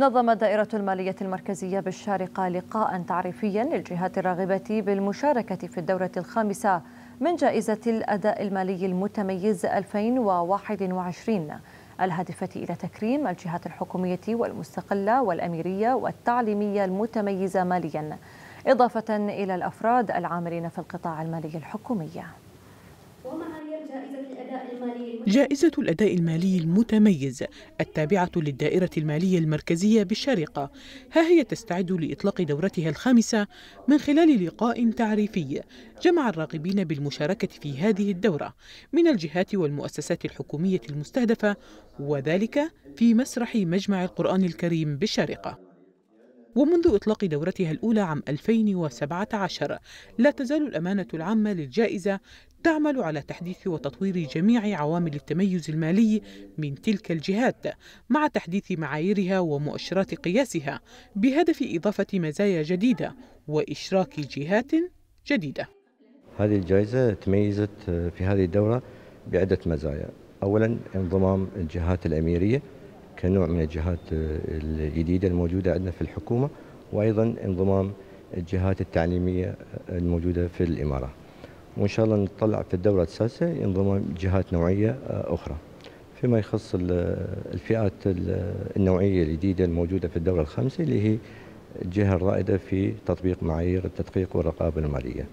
نظمت دائرة المالية المركزية بالشارقة لقاء تعريفيا للجهات الراغبة بالمشاركة في الدورة الخامسة من جائزة الأداء المالي المتميز 2021 الهادفة إلى تكريم الجهات الحكومية والمستقلة والأميرية والتعليمية المتميزة ماليا إضافة إلى الأفراد العاملين في القطاع المالي الحكومي جائزة الأداء المالي المتميز التابعة للدائرة المالية المركزية بالشارقة ها هي تستعد لإطلاق دورتها الخامسة من خلال لقاء تعريفي جمع الراغبين بالمشاركة في هذه الدورة من الجهات والمؤسسات الحكومية المستهدفة وذلك في مسرح مجمع القرآن الكريم بالشارقة ومنذ إطلاق دورتها الأولى عام 2017 لا تزال الأمانة العامة للجائزة تعمل على تحديث وتطوير جميع عوامل التميز المالي من تلك الجهات مع تحديث معاييرها ومؤشرات قياسها بهدف إضافة مزايا جديدة وإشراك جهات جديدة هذه الجائزة تميزت في هذه الدورة بعدة مزايا أولا انضمام الجهات الأميرية كنوع من الجهات آه، الجديدة الموجودة عندنا في الحكومة وأيضا انضمام الجهات التعليمية آه، الموجودة في الإمارة وإن شاء الله نطلع في الدورة السادسة انضمام جهات نوعية آه، أخرى فيما يخص الفئات النوعية الجديدة الموجودة في الدورة الخامسة اللي هي الجهة الرائدة في تطبيق معايير التدقيق والرقابة المالية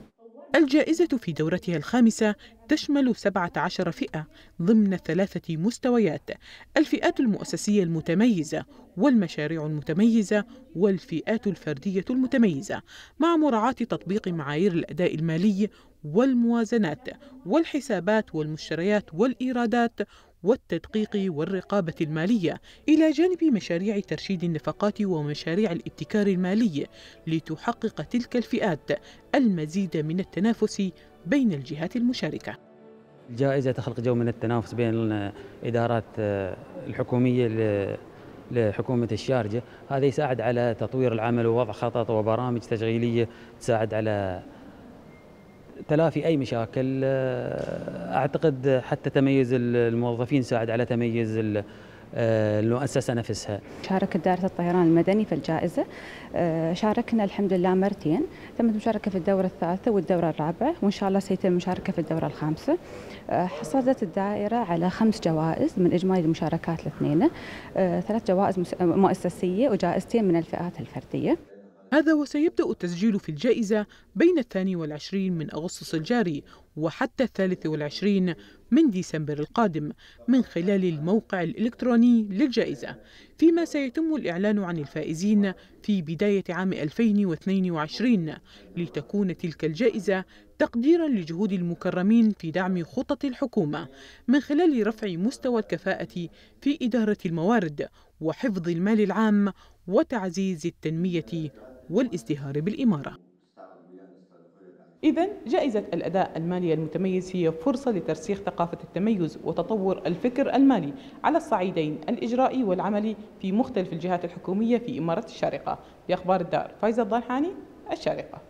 الجائزة في دورتها الخامسة تشمل 17 فئة ضمن ثلاثة مستويات الفئات المؤسسية المتميزة والمشاريع المتميزة والفئات الفردية المتميزة مع مراعاة تطبيق معايير الأداء المالي والموازنات والحسابات والمشتريات والإيرادات والتدقيق والرقابة المالية إلى جانب مشاريع ترشيد النفقات ومشاريع الابتكار المالي لتحقق تلك الفئات المزيد من التنافس بين الجهات المشاركة الجائزة تخلق جو من التنافس بين الإدارات آه، الحكومية لحكومة الشارجة هذا يساعد على تطوير العمل ووضع خطط وبرامج تشغيلية تساعد على تلافي اي مشاكل آه، اعتقد حتى تميز الموظفين ساعد على تميز آه، المؤسسه نفسها. شاركت دائره الطيران المدني في الجائزه، آه، شاركنا الحمد لله مرتين، تمت مشاركه في الدوره الثالثه والدوره الرابعه، وان شاء الله سيتم مشاركه في الدوره الخامسه. حصلت الدائره على خمس جوائز من اجمالي المشاركات الاثنين، ثلاث جوائز مؤسسيه وجائزتين من الفئات الفرديه. هذا وسيبدأ التسجيل في الجائزة بين الثاني والعشرين من أغسطس الجاري وحتى الثالث والعشرين من ديسمبر القادم من خلال الموقع الإلكتروني للجائزة فيما سيتم الإعلان عن الفائزين في بداية عام 2022 لتكون تلك الجائزة تقديرا لجهود المكرمين في دعم خطط الحكومة من خلال رفع مستوى الكفاءة في إدارة الموارد وحفظ المال العام وتعزيز التنمية والازدهار بالإمارة إذا جائزة الأداء المالي المتميز هي فرصة لترسيخ ثقافة التميز وتطور الفكر المالي على الصعيدين الإجرائي والعملي في مختلف الجهات الحكومية في إمارة الشارقة لأخبار الدار فايزة الضلحاني الشارقة